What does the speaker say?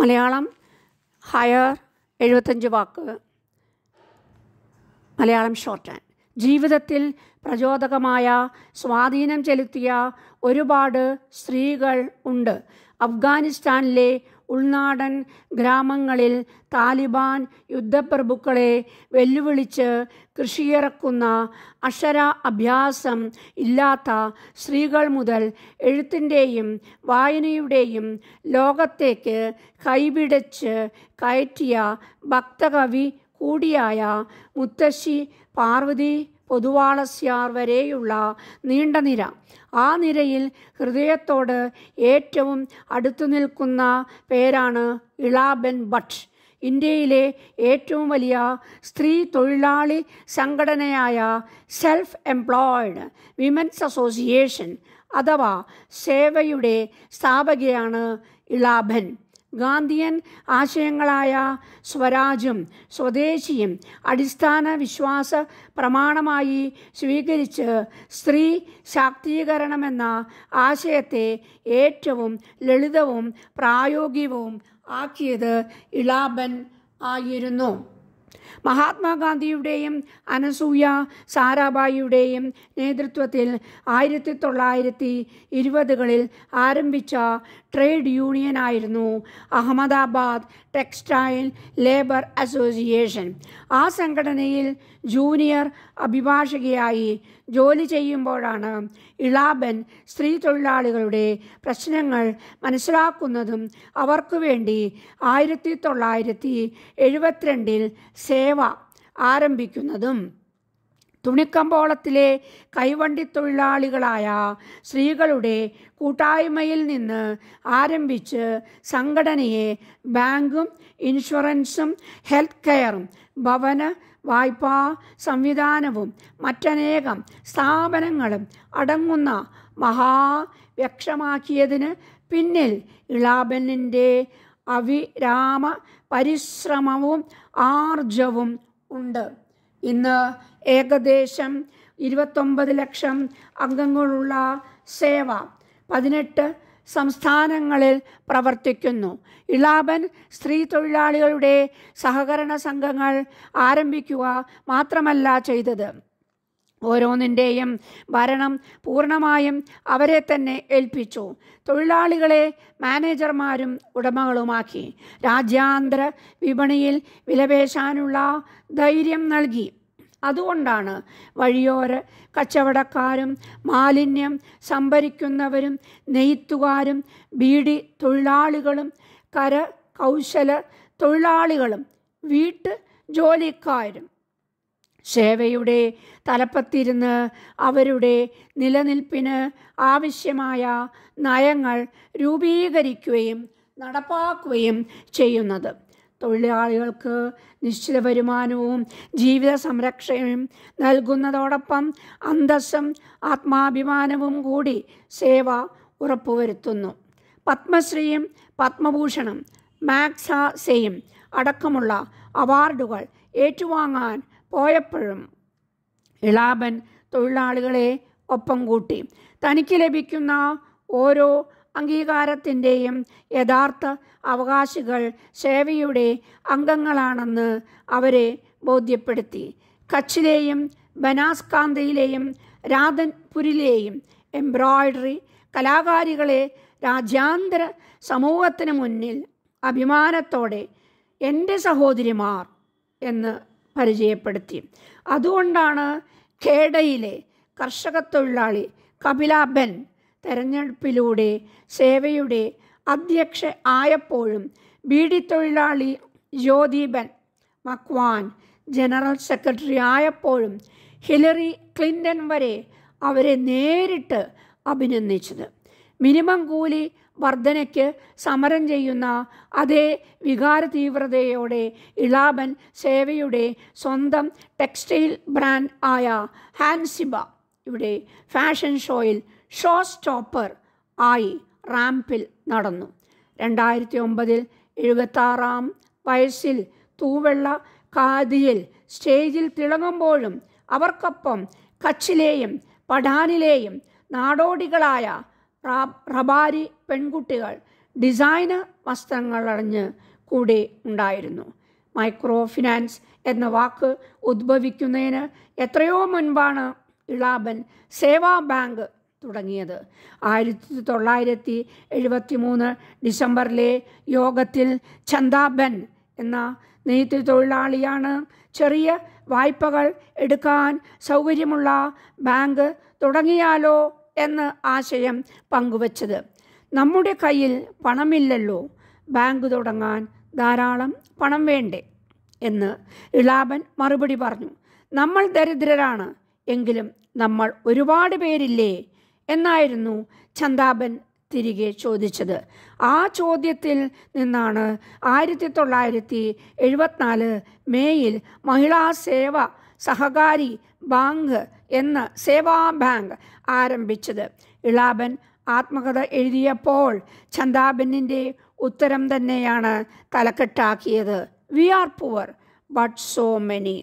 Malayalam higher എഴുപത്തഞ്ച് വാക്ക് Malayalam short and ജീവിതത്തിൽ പ്രചോദകമായ സ്വാധീനം ചെലുത്തിയ ഒരുപാട് സ്ത്രീകൾ ഉണ്ട് അഫ്ഗാനിസ്ഥാനിലെ ഉൾനാടൻ ഗ്രാമങ്ങളിൽ താലിബാൻ യുദ്ധപ്രഭുക്കളെ വെല്ലുവിളിച്ച് കൃഷിയിറക്കുന്ന അക്ഷര അഭ്യാസം ഇല്ലാത്ത സ്ത്രീകൾ മുതൽ എഴുത്തിൻ്റെയും വായനയുടെയും ലോകത്തേക്ക് കൈവിടച്ച് കയറ്റിയ ഭക്തകവി കൂടിയായ മുത്തശ്ശി പാർവതി പൊതുവാളസ്യാർ വരെയുള്ള നീണ്ട നിര ആ നിരയിൽ ഹൃദയത്തോട് ഏറ്റവും അടുത്തു നിൽക്കുന്ന പേരാണ് ഇളാബൻ ഭട്ട് ഇന്ത്യയിലെ ഏറ്റവും വലിയ സ്ത്രീ തൊഴിലാളി സംഘടനയായ സെൽഫ് എംപ്ലോയിഡ് വിമൻസ് അസോസിയേഷൻ അഥവാ സേവയുടെ സ്ഥാപകയാണ് ഇളാബൻ ഗാന്ധിയൻ ആശയങ്ങളായ സ്വരാജ്യം സ്വദേശിയും അടിസ്ഥാന വിശ്വാസ പ്രമാണമായി സ്വീകരിച്ച് സ്ത്രീ ശാക്തീകരണമെന്ന ആശയത്തെ ഏറ്റവും ലളിതവും പ്രായോഗികവും ആക്കിയത് ഇളാബൻ ആയിരുന്നു മഹാത്മാഗാന്ധിയുടെയും അനസൂയ സാരാഭായിയുടെയും നേതൃത്വത്തിൽ ആയിരത്തി തൊള്ളായിരത്തി ഇരുപതുകളിൽ ആരംഭിച്ച ട്രേഡ് യൂണിയൻ ആയിരുന്നു അഹമ്മദാബാദ് ടെക്സ്റ്റൈൽ ലേബർ അസോസിയേഷൻ ആ സംഘടനയിൽ ജൂനിയർ അഭിഭാഷകയായി ജോലി ചെയ്യുമ്പോഴാണ് ഇളാബൻ സ്ത്രീ തൊഴിലാളികളുടെ പ്രശ്നങ്ങൾ മനസ്സിലാക്കുന്നതും അവർക്കു വേണ്ടി ആയിരത്തി തൊള്ളായിരത്തി എഴുപത്തിരണ്ടിൽ സേവ ആരംഭിക്കുന്നതും തുണിക്കമ്പോളത്തിലെ കൈവണ്ടി തൊഴിലാളികളായ സ്ത്രീകളുടെ കൂട്ടായ്മയിൽ നിന്ന് ആരംഭിച്ച് സംഘടനയെ ബാങ്കും ഇൻഷുറൻസും ഹെൽത്ത് കെയറും ഭവന വായ്പാ സംവിധാനവും മറ്റനേകം സ്ഥാപനങ്ങളും അടങ്ങുന്ന മഹാ വ്യക്ഷമാക്കിയതിന് പിന്നിൽ ഇളാബനിൻ്റെ അവിരാമ പരിശ്രമവും ആർജവും ഉണ്ട് ഇന്ന് ഏകദേശം ഇരുപത്തൊമ്പത് ലക്ഷം അംഗങ്ങളുള്ള സേവ പതിനെട്ട് സംസ്ഥാനങ്ങളിൽ പ്രവർത്തിക്കുന്നു ഇളാബൻ സ്ത്രീ തൊഴിലാളികളുടെ സഹകരണ സംഘങ്ങൾ ആരംഭിക്കുക മാത്രമല്ല ചെയ്തത് ഓരോന്നിൻ്റെയും ഭരണം പൂർണ്ണമായും അവരെ തന്നെ ഏൽപ്പിച്ചു തൊഴിലാളികളെ മാനേജർമാരും ഉടമകളുമാക്കി രാജ്യാന്തര വിപണിയിൽ വിലപേശാനുള്ള ധൈര്യം നൽകി അതുകൊണ്ടാണ് വഴിയോര കച്ചവടക്കാരും മാലിന്യം സംഭരിക്കുന്നവരും നെയ്ത്തുകാരും ബീഡി തൊഴിലാളികളും കരകൗശല തൊഴിലാളികളും വീട്ട് ജോലിക്കാരും സേവയുടെ തലപ്പത്തിരുന്ന് അവരുടെ നിലനിൽപ്പിന് ആവശ്യമായ നയങ്ങൾ രൂപീകരിക്കുകയും നടപ്പാക്കുകയും ചെയ്യുന്നത് തൊഴിലാളികൾക്ക് നിശ്ചിത വരുമാനവും ജീവിത സംരക്ഷയും നൽകുന്നതോടൊപ്പം അന്തസ്സും ആത്മാഭിമാനവും കൂടി സേവ ഉറപ്പുവരുത്തുന്നു പത്മശ്രീയും പത്മഭൂഷണം പത്മഭൂഷണും സെയും അടക്കമുള്ള അവാർഡുകൾ ഏറ്റുവാങ്ങാൻ പോയപ്പോഴും ഇളാബൻ തൊഴിലാളികളെ ഒപ്പം കൂട്ടി തനിക്ക് ലഭിക്കുന്ന ഓരോ അംഗീകാരത്തിൻ്റെയും യഥാർത്ഥ അവകാശികൾ സേവയുടെ അംഗങ്ങളാണെന്ന് അവരെ ബോധ്യപ്പെടുത്തി കച്ചിലെയും ബനാസ്കാന്തയിലെയും രാധൻപുരിലെയും എംബ്രോയിഡറി കലാകാരികളെ രാജ്യാന്തര സമൂഹത്തിന് മുന്നിൽ അഭിമാനത്തോടെ എൻ്റെ സഹോദരിമാർ എന്ന് പരിചയപ്പെടുത്തി അതുകൊണ്ടാണ് ഖേഡയിലെ കർഷക തൊഴിലാളി കപിലാബൻ തെരഞ്ഞെടുപ്പിലൂടെ സേവയുടെ അധ്യക്ഷ ആയപ്പോഴും ഡി തൊഴിലാളി ജ്യോതിബൻ മക്വാൻ ജനറൽ സെക്രട്ടറി ആയപ്പോഴും ഹിലറി ക്ലിൻ്റൺ വരെ അവരെ നേരിട്ട് അഭിനന്ദിച്ചത് മിനിമം കൂലി വർധനയ്ക്ക് സമരം ചെയ്യുന്ന അതേ വികാര തീവ്രതയോടെ ഇളാബൻ സേവയുടെ സ്വന്തം ടെക്സ്റ്റൈൽ ബ്രാൻഡ് ആയ ഹാൻസിബ ഇവിടെ ഫാഷൻ ഷോയിൽ ഷോ സ്റ്റോപ്പർ ആയി റാമ്പിൽ നടന്നു രണ്ടായിരത്തി ഒമ്പതിൽ എഴുപത്താറാം വയസ്സിൽ തൂവെള്ള കാതിയിൽ സ്റ്റേജിൽ തിളങ്ങുമ്പോഴും അവർക്കൊപ്പം കച്ചിലെയും പഠാനിലെയും നാടോടികളായ റബാരി പെൺകുട്ടികൾ ഡിസൈനർ വസ്ത്രങ്ങൾ അണിഞ്ഞ് കൂടെ ഉണ്ടായിരുന്നു മൈക്രോ ഫിനാൻസ് എന്ന വാക്ക് ഉദ്ഭവിക്കുന്നതിന് എത്രയോ മുൻപാണ് ഇളാബൻ സേവാ ബാങ്ക് തുടങ്ങിയത് ആയിരത്തി തൊള്ളായിരത്തി എഴുപത്തി മൂന്ന് ഡിസംബറിലെ യോഗത്തിൽ ചന്ദാബൻ എന്ന നെയ്ത്ത് തൊഴിലാളിയാണ് ചെറിയ വായ്പകൾ എടുക്കാൻ സൗകര്യമുള്ള ബാങ്ക് തുടങ്ങിയാലോ എന്ന് ആശയം പങ്കുവച്ചത് നമ്മുടെ കയ്യിൽ പണമില്ലല്ലോ ബാങ്ക് തുടങ്ങാൻ ധാരാളം പണം വേണ്ടേ എന്ന് ഇളാബൻ മറുപടി പറഞ്ഞു നമ്മൾ ദരിദ്രരാണ് എങ്കിലും നമ്മൾ ഒരുപാട് പേരില്ലേ എന്നായിരുന്നു ചന്ദാബൻ തിരികെ ചോദിച്ചത് ആ ചോദ്യത്തിൽ നിന്നാണ് ആയിരത്തി തൊള്ളായിരത്തി എഴുപത്തിനാല് മേയിൽ മഹിളാ സേവ സഹകാരി ബാങ്ക് എന്ന് സേവാ ബാങ്ക് ആരംഭിച്ചത് ഇളാബൻ ആത്മകഥ എഴുതിയപ്പോൾ ചന്ദാബനിൻ്റെ ഉത്തരം തന്നെയാണ് തലക്കെട്ടാക്കിയത് we are poor but so many